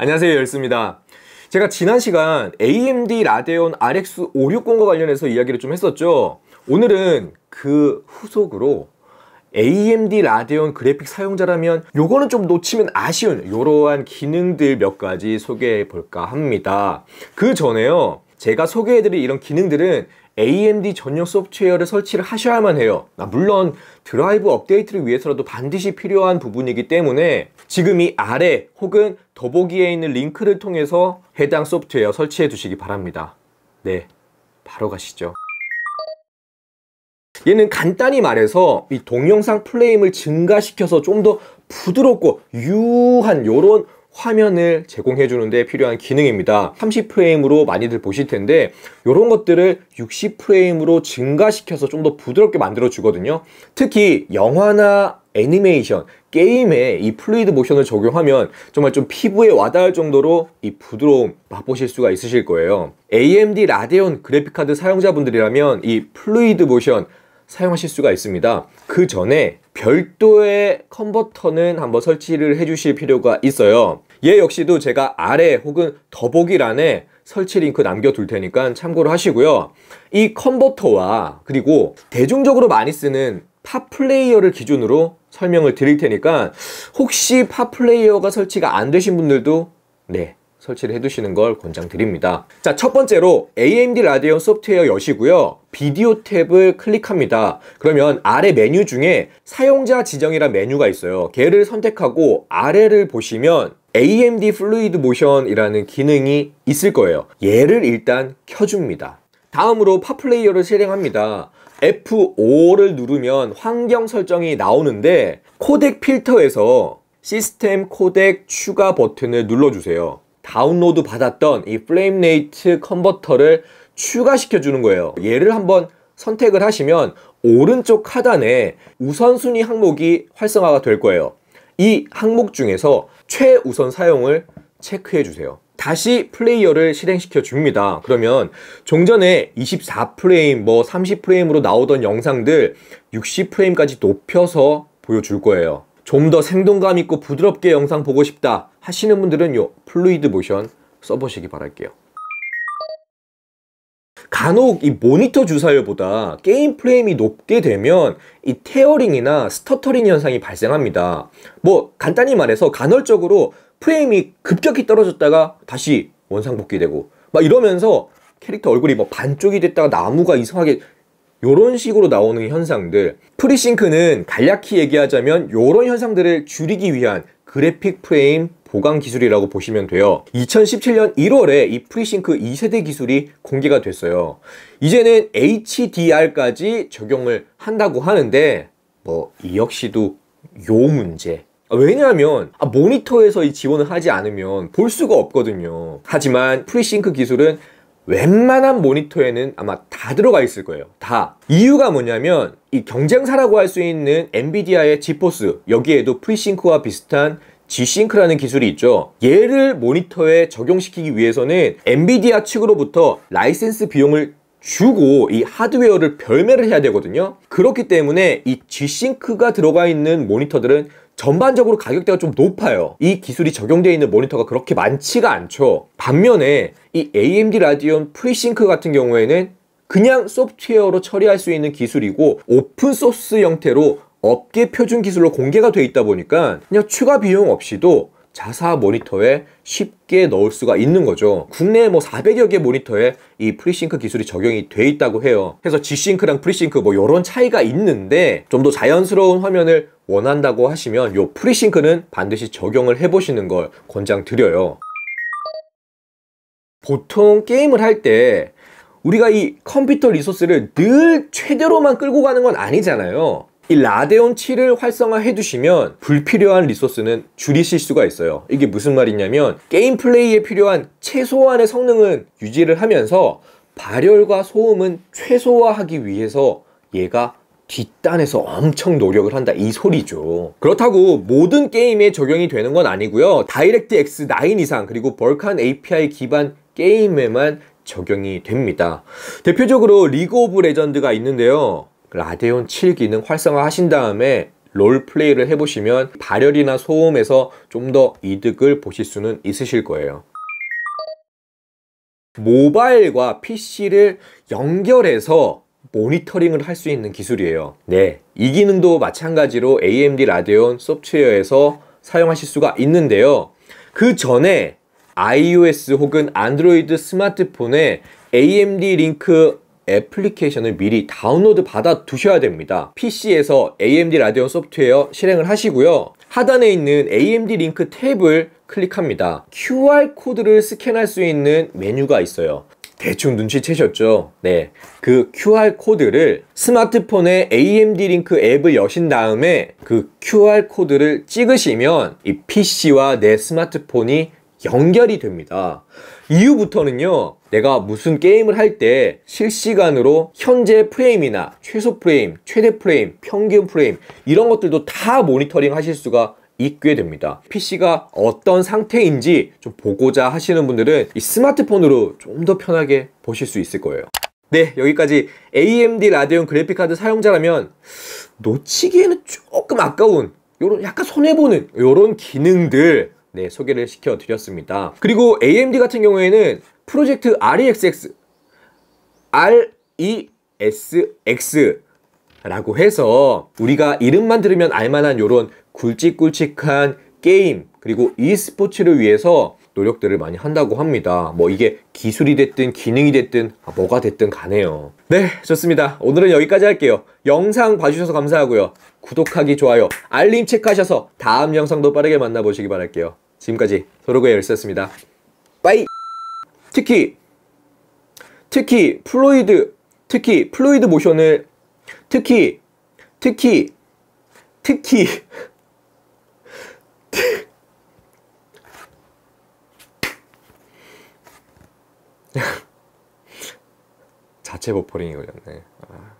안녕하세요 열수입니다 제가 지난 시간 AMD 라데온 RX 560과 관련해서 이야기를 좀 했었죠 오늘은 그 후속으로 AMD 라데온 그래픽 사용자라면 요거는 좀 놓치면 아쉬운 이러한 기능들 몇 가지 소개해 볼까 합니다 그 전에요 제가 소개해드릴 이런 기능들은 AMD 전용 소프트웨어를 설치를 하셔야만 해요. 아, 물론 드라이브 업데이트를 위해서라도 반드시 필요한 부분이기 때문에 지금 이 아래 혹은 더보기에 있는 링크를 통해서 해당 소프트웨어 설치해 두시기 바랍니다. 네, 바로 가시죠. 얘는 간단히 말해서 이 동영상 플레임을 증가시켜서 좀 더 부드럽고 유한 요런 화면을 제공해 주는데 필요한 기능입니다 30프레임으로 많이들 보실 텐데 이런 것들을 60프레임으로 증가시켜서 좀 더 부드럽게 만들어 주거든요 특히 영화나 애니메이션, 게임에 이 플루이드 모션을 적용하면 정말 좀 피부에 와닿을 정도로 이 부드러움 맛보실 수가 있으실 거예요. AMD 라데온 그래픽카드 사용자분들이라면 이 플루이드 모션 사용하실 수가 있습니다. 그 전에 별도의 컨버터는 한번 설치를 해주실 필요가 있어요. 얘 역시도 제가 아래 혹은 더보기란에 설치 링크 남겨둘 테니까 참고로 하시고요. 이 컨버터와 그리고 대중적으로 많이 쓰는 팝플레이어를 기준으로 설명을 드릴 테니까 혹시 팝플레이어가 설치가 안 되신 분들도 네 설치를 해두시는 걸 권장드립니다. 자, 첫 번째로 AMD 라디언 소프트웨어 여시고요. 비디오 탭을 클릭합니다. 그러면 아래 메뉴 중에 사용자 지정이란 메뉴가 있어요. 걔를 선택하고 아래를 보시면 AMD 플루이드 모션이라는 기능이 있을 거예요 얘를 일단 켜줍니다 다음으로 파플레이어를 실행합니다 F5를 누르면 환경 설정이 나오는데 코덱 필터에서 시스템 코덱 추가 버튼을 눌러주세요 다운로드 받았던 이 플레임 레이트 컨버터를 추가시켜 주는 거예요 얘를 한번 선택을 하시면 오른쪽 하단에 우선순위 항목이 활성화가 될 거예요 이 항목 중에서 최우선 사용을 체크해 주세요 다시 플레이어를 실행시켜 줍니다 그러면 종전에 24프레임 뭐 30프레임으로 나오던 영상들 60프레임까지 높여서 보여줄 거예요 좀 더 생동감 있고 부드럽게 영상 보고 싶다 하시는 분들은 요 플루이드 모션 써보시기 바랄게요 간혹 이 모니터 주사율보다 게임 프레임이 높게 되면 이 테어링이나 스터터링 현상이 발생합니다. 뭐 간단히 말해서 간헐적으로 프레임이 급격히 떨어졌다가 다시 원상복귀되고 막 이러면서 캐릭터 얼굴이 뭐 반쪽이 됐다가 나무가 이상하게 요런 식으로 나오는 현상들 프리싱크는 간략히 얘기하자면 요런 현상들을 줄이기 위한 그래픽 프레임 보강 기술이라고 보시면 돼요. 2017년 1월에 이 프리싱크 2세대 기술이 공개가 됐어요. 이제는 HDR까지 적용을 한다고 하는데 뭐 이 역시도 요 문제 왜냐하면 아, 모니터에서 지원을 하지 않으면 볼 수가 없거든요. 하지만 프리싱크 기술은 웬만한 모니터에는 아마 다 들어가 있을 거예요. 다. 이유가 뭐냐면 이 경쟁사라고 할 수 있는 엔비디아의 지포스 여기에도 프리싱크와 비슷한 G-Sync라는 기술이 있죠. 얘를 모니터에 적용시키기 위해서는 엔비디아 측으로부터 라이센스 비용을 주고 이 하드웨어를 별매를 해야 되거든요. 그렇기 때문에 이 G-Sync가 들어가 있는 모니터들은 전반적으로 가격대가 좀 높아요. 이 기술이 적용되어 있는 모니터가 그렇게 많지가 않죠. 반면에 이 AMD 라디온 프리싱크 같은 경우에는 그냥 소프트웨어로 처리할 수 있는 기술이고 오픈소스 형태로 업계 표준 기술로 공개가 돼 있다 보니까 그냥 추가 비용 없이도 자사 모니터에 쉽게 넣을 수가 있는 거죠 국내에 뭐 400여 개 모니터에 이 프리싱크 기술이 적용이 돼 있다고 해요 그래서 G싱크랑 프리싱크 뭐 이런 차이가 있는데 좀 더 자연스러운 화면을 원한다고 하시면 요 프리싱크는 반드시 적용을 해보시는 걸 권장드려요 보통 게임을 할 때 우리가 이 컴퓨터 리소스를 늘 최대로만 끌고 가는 건 아니잖아요 이 라데온 7을 활성화해 두시면 불필요한 리소스는 줄이실 수가 있어요 이게 무슨 말이냐면 게임 플레이에 필요한 최소한의 성능은 유지를 하면서 발열과 소음은 최소화하기 위해서 얘가 뒷단에서 엄청 노력을 한다 이 소리죠 그렇다고 모든 게임에 적용이 되는 건 아니고요 다이렉트 X9 이상 그리고 벌칸 API 기반 게임에만 적용이 됩니다 대표적으로 리그 오브 레전드가 있는데요 라데온 7 기능 활성화 하신 다음에 롤플레이를 해보시면 발열이나 소음에서 좀 더 이득을 보실 수는 있으실 거예요. 모바일과 PC를 연결해서 모니터링을 할 수 있는 기술이에요. 네, 이 기능도 마찬가지로 AMD 라데온 소프트웨어에서 사용하실 수가 있는데요. 그 전에 iOS 혹은 안드로이드 스마트폰에 AMD 링크 애플리케이션을 미리 다운로드 받아 두셔야 됩니다. PC에서 AMD 라디온 소프트웨어 실행을 하시고요. 하단에 있는 AMD 링크 탭을 클릭합니다. QR코드를 스캔할 수 있는 메뉴가 있어요. 대충 눈치채셨죠? 네. 그 QR코드를 스마트폰에 AMD 링크 앱을 여신 다음에 그 QR코드를 찍으시면 이 PC와 내 스마트폰이 연결이 됩니다. 이후부터는요 내가 무슨 게임을 할 때 실시간으로 현재 프레임이나 최소 프레임, 최대 프레임, 평균 프레임 이런 것들도 다 모니터링 하실 수가 있게 됩니다. PC가 어떤 상태인지 좀 보고자 하시는 분들은 이 스마트폰으로 좀 더 편하게 보실 수 있을 거예요. 네 여기까지 AMD 라디온 그래픽카드 사용자라면 놓치기에는 조금 아까운 요런 약간 손해보는 요런 기능들 네, 소개를 시켜드렸습니다. 그리고 AMD 같은 경우에는 프로젝트 REXX RESX 라고 해서 우리가 이름만 들으면 알만한 이런 굵직굵직한 게임 그리고 e스포츠를 위해서 노력들을 많이 한다고 합니다. 뭐 이게 기술이 됐든 기능이 됐든 아, 뭐가 됐든 가네요. 네, 좋습니다. 오늘은 여기까지 할게요. 영상 봐주셔서 감사하고요. 구독하기, 좋아요, 알림 체크하셔서 다음 영상도 빠르게 만나보시기 바랄게요. 지금까지 도로그의 열쇠였습니다. 빠이! 특히 특히 플로이드 특히 플로이드 모션을 특히 특히 특히 자체 버퍼링이거든요. 아.